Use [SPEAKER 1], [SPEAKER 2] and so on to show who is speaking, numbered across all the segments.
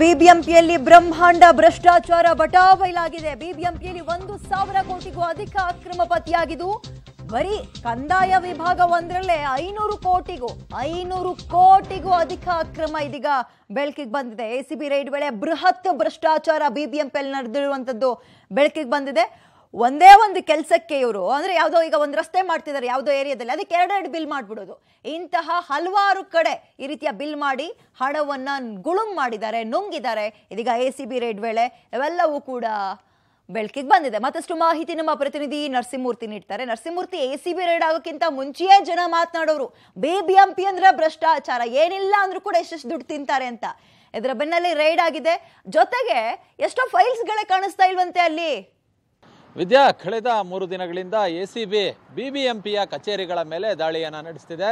[SPEAKER 1] ಬಿಬಿಎಂಪಿಯಲ್ಲಿ ಬ್ರಹ್ಮಾಂಡ ಭ್ರಷ್ಟಾಚಾರ ಬಟಾಬೈಲಾಗಿದೆ ಬಿಬಿಎಂಪಿಯಲ್ಲಿ ಒಂದು ಸಾವಿರ ಕೋಟಿಗೂ ಅಧಿಕ ಅಕ್ರಮ ಪತಿಯಾಗಿದ್ದು ಬರೀ ಕಂದಾಯ ವಿಭಾಗ ಒಂದರಲ್ಲೇ ಐನೂರು ಕೋಟಿಗೂ ಐನೂರು ಕೋಟಿಗೂ ಅಧಿಕ ಅಕ್ರಮ ಇದೀಗ ಬೆಳಕಿಗೆ ಬಂದಿದೆ ಎಸಿಬಿ ರೈಡ್ ವೇಳೆ ಬೃಹತ್ ಭ್ರಷ್ಟಾಚಾರ ಬಿಬಿಎಂಪಿಯಲ್ಲಿ ನಡೆದಿರುವಂತದ್ದು ಬೆಳಕಿಗೆ ಬಂದಿದೆ ಒಂದೇ ಒಂದು ಕೆಲಸಕ್ಕೆ ಇವರು ಅಂದರೆ ಯಾವುದೋ ಈಗ ಒಂದು ರಸ್ತೆ ಮಾಡ್ತಿದ್ದಾರೆ ಯಾವುದೋ ಏರಿಯಾದಲ್ಲಿ ಅದಕ್ಕೆ ಎರಡೆರಡು ಬಿಲ್ ಮಾಡಿಬಿಡೋದು ಇಂತಹ ಹಲವಾರು ಕಡೆ ಈ ರೀತಿಯ ಬಿಲ್ ಮಾಡಿ ಹಣವನ್ನು ಗುಳುಂ ಮಾಡಿದ್ದಾರೆ ನುಂಗಿದ್ದಾರೆ ಇದೀಗ ಎ ಸಿ ಬಿ ರೇಡ್ ವೇಳೆ ಇವೆಲ್ಲವೂ ಕೂಡ ಬೆಳಕಿಗೆ ಬಂದಿದೆ ಮತ್ತಷ್ಟು ಮಾಹಿತಿ ನಮ್ಮ ಪ್ರತಿನಿಧಿ ನರಸಿಂಹಮೂರ್ತಿ ನೀಡ್ತಾರೆ Narasimhamurthy A C B raid ಆಗೋಕ್ಕಿಂತ ಮುಂಚೆಯೇ ಜನ ಮಾತನಾಡೋರು ಬಿಬಿಎಂಪಿ ಅಂದ್ರೆ ಭ್ರಷ್ಟಾಚಾರ ಏನಿಲ್ಲ ಅಂದ್ರೂ ಕೂಡ ಎಷ್ಟೆಷ್ಟು ದುಡ್ಡು ತಿಂತಾರೆ ಅಂತ ಇದರ ಬೆನ್ನಲ್ಲಿ ರೈಡ್ ಆಗಿದೆ ಜೊತೆಗೆ ಎಷ್ಟೋ ಫೈಲ್ಸ್ಗಳೇ ಕಾಣಿಸ್ತಾ ಇಲ್ವಂತೆ ಅಲ್ಲಿ
[SPEAKER 2] ವಿದ್ಯಾ ಕಳೆದ ಮೂರು ದಿನಗಳಿಂದ ಎ ಸಿ ಬಿ ಬಿಬಿಎಂಪಿಯ ಕಚೇರಿಗಳ ಮೇಲೆ ದಾಳಿಯನ್ನು ನಡೆಸ್ತಿದೆ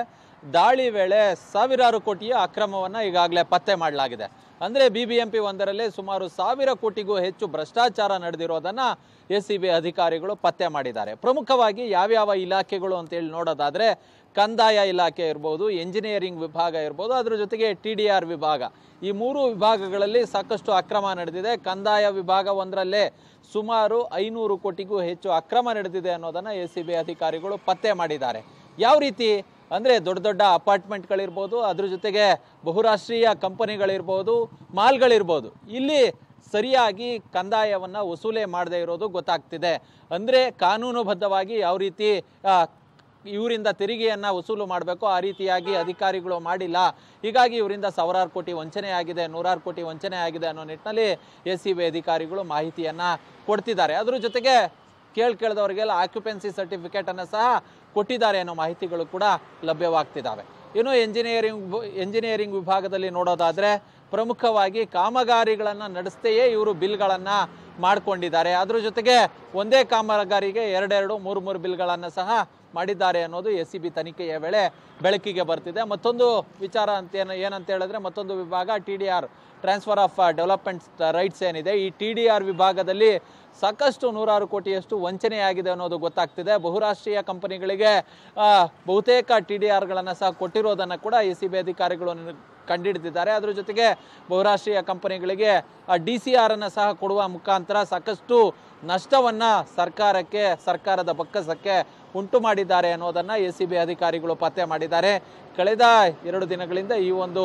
[SPEAKER 2] ದಾಳಿ ವೇಳೆ ಸಾವಿರಾರು ಕೋಟಿಯ ಅಕ್ರಮವನ್ನು ಈಗಾಗಲೇ ಪತ್ತೆ ಮಾಡಲಾಗಿದೆ ಅಂದರೆ ಬಿ ಬಿ ಎಂ ಪಿ ಸುಮಾರು ಸಾವಿರ ಕೋಟಿಗೂ ಹೆಚ್ಚು ಭ್ರಷ್ಟಾಚಾರ ನಡೆದಿರೋದನ್ನು ಎ ಸಿ ಬಿ ಅಧಿಕಾರಿಗಳು ಪತ್ತೆ ಮಾಡಿದ್ದಾರೆ ಪ್ರಮುಖವಾಗಿ ಯಾವ್ಯಾವ ಇಲಾಖೆಗಳು ಅಂತೇಳಿ ನೋಡೋದಾದರೆ ಕಂದಾಯ ಇಲಾಖೆ ಇರ್ಬೋದು ಎಂಜಿನಿಯರಿಂಗ್ ವಿಭಾಗ ಇರ್ಬೋದು ಅದರ ಜೊತೆಗೆ ಟಿ ಡಿ ಆರ್ ವಿಭಾಗ ಈ ಮೂರು ವಿಭಾಗಗಳಲ್ಲಿ ಸಾಕಷ್ಟು ಅಕ್ರಮ ನಡೆದಿದೆ ಕಂದಾಯ ವಿಭಾಗ ಒಂದರಲ್ಲೇ ಸುಮಾರು ಐನೂರು ಕೋಟಿಗೂ ಹೆಚ್ಚು ಅಕ್ರಮ ನಡೆದಿದೆ ಅನ್ನೋದನ್ನು ಎ ಸಿ ಬಿ ಅಧಿಕಾರಿಗಳು ಪತ್ತೆ ಮಾಡಿದ್ದಾರೆ ಯಾವ ರೀತಿ ಅಂದರೆ ದೊಡ್ಡ ದೊಡ್ಡ ಅಪಾರ್ಟ್ಮೆಂಟ್ಗಳಿರ್ಬೋದು ಅದ್ರ ಜೊತೆಗೆ ಬಹುರಾಷ್ಟ್ರೀಯ ಕಂಪನಿಗಳಿರ್ಬೋದು ಮಾಲ್ಗಳಿರ್ಬೋದು ಇಲ್ಲಿ ಸರಿಯಾಗಿ ಕಂದಾಯವನ್ನು ವಸೂಲೆ ಮಾಡದೇ ಇರೋದು ಗೊತ್ತಾಗ್ತಿದೆ ಅಂದರೆ ಕಾನೂನುಬದ್ಧವಾಗಿ ಯಾವ ರೀತಿ ಇವರಿಂದ ತೆರಿಗೆಯನ್ನು ವಸೂಲು ಮಾಡಬೇಕು ಆ ರೀತಿಯಾಗಿ ಅಧಿಕಾರಿಗಳು ಮಾಡಿಲ್ಲ ಹೀಗಾಗಿ ಇವರಿಂದ ಸಾವಿರಾರು ಕೋಟಿ ವಂಚನೆ ಆಗಿದೆ ನೂರಾರು ಕೋಟಿ ವಂಚನೆ ಆಗಿದೆ ಅನ್ನೋ ನಿಟ್ಟಿನಲ್ಲಿ ಎ ಸಿ ಬಿ ಅಧಿಕಾರಿಗಳು ಮಾಹಿತಿಯನ್ನು ಕೊಡ್ತಿದ್ದಾರೆ ಅದ್ರ ಜೊತೆಗೆ ಕೇಳಿ ಕೇಳಿದವರಿಗೆಲ್ಲ ಆಕ್ಯುಪೆನ್ಸಿ ಸರ್ಟಿಫಿಕೇಟನ್ನು ಸಹ ಕೊಟ್ಟಿದ್ದಾರೆ ಅನ್ನೋ ಮಾಹಿತಿಗಳು ಕೂಡ ಲಭ್ಯವಾಗ್ತಿದ್ದಾವೆ ಇನ್ನು ಎಂಜಿನಿಯರಿಂಗ್ ಎಂಜಿನಿಯರಿಂಗ್ ವಿಭಾಗದಲ್ಲಿ ನೋಡೋದಾದರೆ ಪ್ರಮುಖವಾಗಿ ಕಾಮಗಾರಿಗಳನ್ನು ನಡೆಸ್ತೆಯೇ ಇವರು ಬಿಲ್ಗಳನ್ನು ಮಾಡಿಕೊಂಡಿದ್ದಾರೆ ಅದ್ರ ಜೊತೆಗೆ ಒಂದೇ ಕಾಮಗಾರಿಗೆ ಎರಡೆರಡು ಮೂರು ಮೂರು ಬಿಲ್ಗಳನ್ನು ಸಹ ಮಾಡಿದ್ದಾರೆ ಅನ್ನೋದು ಎಸ್ ಸಿ ಬಿ ತನಿಖೆಯ ವೇಳೆ ಬೆಳಕಿಗೆ ಬರ್ತಿದೆ ಮತ್ತೊಂದು ವಿಚಾರ ಅಂತ ಏನು ಏನಂತ ಹೇಳಿದ್ರೆ ಮತ್ತೊಂದು ವಿಭಾಗ T D R transfer of development rights ಏನಿದೆ ಈ ಟಿ ಡಿ ಆರ್ ವಿಭಾಗದಲ್ಲಿ ಸಾಕಷ್ಟು ನೂರಾರು ಕೋಟಿಯಷ್ಟು ವಂಚನೆಯಾಗಿದೆ ಅನ್ನೋದು ಗೊತ್ತಾಗ್ತಿದೆ ಬಹುರಾಷ್ಟ್ರೀಯ ಕಂಪನಿಗಳಿಗೆ ಬಹುತೇಕ ಟಿ ಡಿ ಆರ್ಗಳನ್ನು ಸಹ ಕೊಟ್ಟಿರೋದನ್ನು ಕೂಡ ಎಸ್ ಸಿ ಬಿ ಅಧಿಕಾರಿಗಳು ಕಂಡಿಡಿದಿದ್ದಾರೆ ಅದರ ಜೊತೆಗೆ ಬಹುರಾಷ್ಟ್ರೀಯ ಕಂಪನಿಗಳಿಗೆ ಡಿ ಸಿ ಆರನ್ನು ಸಹ ಕೊಡುವ ಮುಖಾಂತರ ಮುಖಾಂತರ ಸಾಕಷ್ಟು ನಷ್ಟವನ್ನು ಸರ್ಕಾರಕ್ಕೆ ಸರ್ಕಾರದ ಬಕ್ಕಸಕ್ಕೆ ಉಂಟು ಮಾಡಿದ್ದಾರೆ ಅನ್ನೋದನ್ನು ಎ ಸಿ ಬಿ ಅಧಿಕಾರಿಗಳು ಪತ್ತೆ ಮಾಡಿದ್ದಾರೆ ಕಳೆದ ಎರಡು ದಿನಗಳಿಂದ ಈ ಒಂದು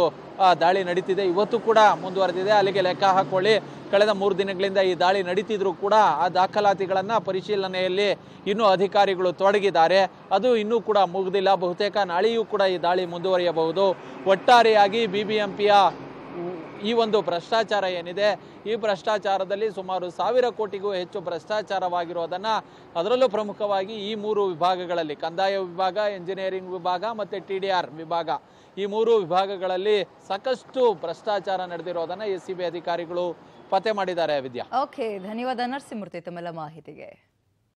[SPEAKER 2] ದಾಳಿ ನಡೀತಿದೆ ಇವತ್ತು ಕೂಡ ಮುಂದುವರೆದಿದೆ ಅಲ್ಲಿಗೆ ಲೆಕ್ಕ ಹಾಕೊಳ್ಳಿ ಕಳೆದ ಮೂರು ದಿನಗಳಿಂದ ಈ ದಾಳಿ ನಡೀತಿದ್ರು ಕೂಡ ಆ ದಾಖಲಾತಿಗಳನ್ನು ಪರಿಶೀಲನೆಯಲ್ಲಿ ಇನ್ನೂ ಅಧಿಕಾರಿಗಳು ತೊಡಗಿದ್ದಾರೆ ಅದು ಇನ್ನೂ ಕೂಡ ಮುಗಿದಿಲ್ಲ ಬಹುತೇಕ ನಾಳೆಯೂ ಕೂಡ ಈ ದಾಳಿ ಮುಂದುವರಿಯಬಹುದು ಒಟ್ಟಾರೆಯಾಗಿ ಬಿ ಬಿ ಎಂ ಪಿಯ ಈ ಒಂದು ಭ್ರಷ್ಟಾಚಾರ ಏನಿದೆ ಈ ಭ್ರಷ್ಟಾಚಾರದಲ್ಲಿ ಸುಮಾರು ಸಾವಿರ ಕೋಟಿಗೂ ಹೆಚ್ಚು ಭ್ರಷ್ಟಾಚಾರವಾಗಿರೋದನ್ನು ಅದರಲ್ಲೂ ಪ್ರಮುಖವಾಗಿ ಈ ಮೂರು ವಿಭಾಗಗಳಲ್ಲಿ ಕಂದಾಯ ವಿಭಾಗ ಎಂಜಿನಿಯರಿಂಗ್ ವಿಭಾಗ ಮತ್ತು ಟಿ ಡಿ ಆರ್ ವಿಭಾಗ ಈ ಮೂರು ವಿಭಾಗಗಳಲ್ಲಿ ಸಾಕಷ್ಟು ಭ್ರಷ್ಟಾಚಾರ ನಡೆದಿರೋದನ್ನು ಎಸ್ ಸಿ ಬಿ ಅಧಿಕಾರಿಗಳು ಪತ್ತೆ ಮಾಡಿದ್ದಾರೆ ವಿದ್ಯಾ
[SPEAKER 1] ಓಕೆ ಧನ್ಯವಾದ ನರಸಿಂಹಮೂರ್ತಿ ತಮ್ಮೆಲ್ಲ ಮಾಹಿತಿಗೆ